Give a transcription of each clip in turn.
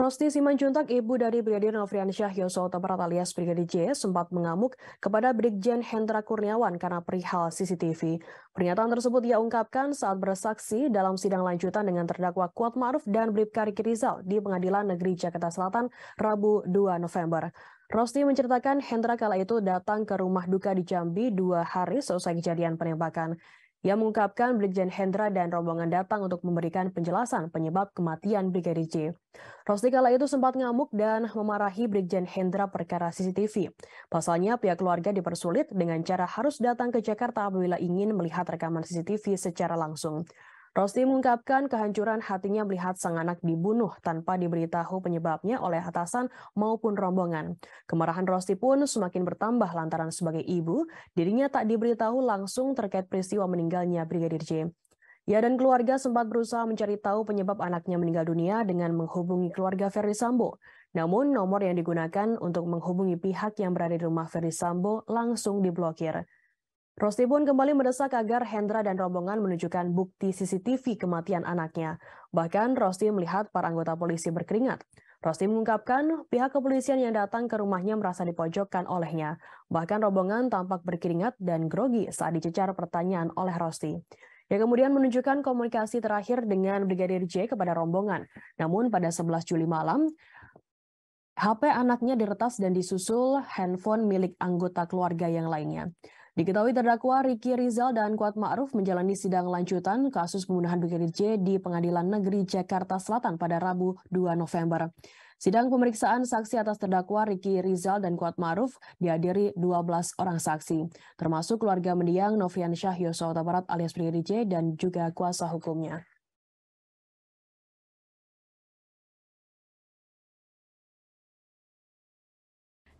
Rosti Simanjuntak, ibu dari Brigadir Nofriansyah Yosua Barat alias Brigadir J, sempat mengamuk kepada Brigjen Hendra Kurniawan karena perihal CCTV. Pernyataan tersebut ia ungkapkan saat bersaksi dalam sidang lanjutan dengan terdakwa Kuat Ma'ruf dan Bribka Riki Rizal di Pengadilan Negeri Jakarta Selatan, Rabu 2 November. Rosti menceritakan Hendra kala itu datang ke rumah duka di Jambi dua hari selesai kejadian penembakan. Ia mengungkapkan Brigjen Hendra dan rombongan datang untuk memberikan penjelasan penyebab kematian Brigadir J. Rosti kala itu sempat ngamuk dan memarahi Brigjen Hendra perkara CCTV. Pasalnya pihak keluarga dipersulit dengan cara harus datang ke Jakarta apabila ingin melihat rekaman CCTV secara langsung. Rosti mengungkapkan kehancuran hatinya melihat sang anak dibunuh tanpa diberitahu penyebabnya oleh atasan maupun rombongan. Kemarahan Rosti pun semakin bertambah lantaran sebagai ibu, dirinya tak diberitahu langsung terkait peristiwa meninggalnya Brigadir J. Ia dan keluarga sempat berusaha mencari tahu penyebab anaknya meninggal dunia dengan menghubungi keluarga Ferry Sambo. Namun nomor yang digunakan untuk menghubungi pihak yang berada di rumah Ferry Sambo langsung diblokir. Rosti pun kembali mendesak agar Hendra dan rombongan menunjukkan bukti CCTV kematian anaknya. Bahkan Rosti melihat para anggota polisi berkeringat. Rosti mengungkapkan pihak kepolisian yang datang ke rumahnya merasa dipojokkan olehnya. Bahkan rombongan tampak berkeringat dan grogi saat dicecar pertanyaan oleh Rosti. yang kemudian menunjukkan komunikasi terakhir dengan Brigadir J kepada rombongan. Namun pada 11 Juli malam, HP anaknya diretas dan disusul handphone milik anggota keluarga yang lainnya. Diketahui terdakwa Riki Rizal dan Kuat Ma'ruf menjalani sidang lanjutan kasus pembunuhan Brigadir J di Pengadilan Negeri Jakarta Selatan pada Rabu 2 November. Sidang pemeriksaan saksi atas terdakwa Riki Rizal dan Kuat Ma'ruf dihadiri 12 orang saksi, termasuk keluarga mendiang Novian Syah Yosota Barat alias Brigadir J dan juga kuasa hukumnya.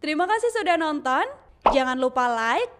Terima kasih sudah nonton. Jangan lupa like,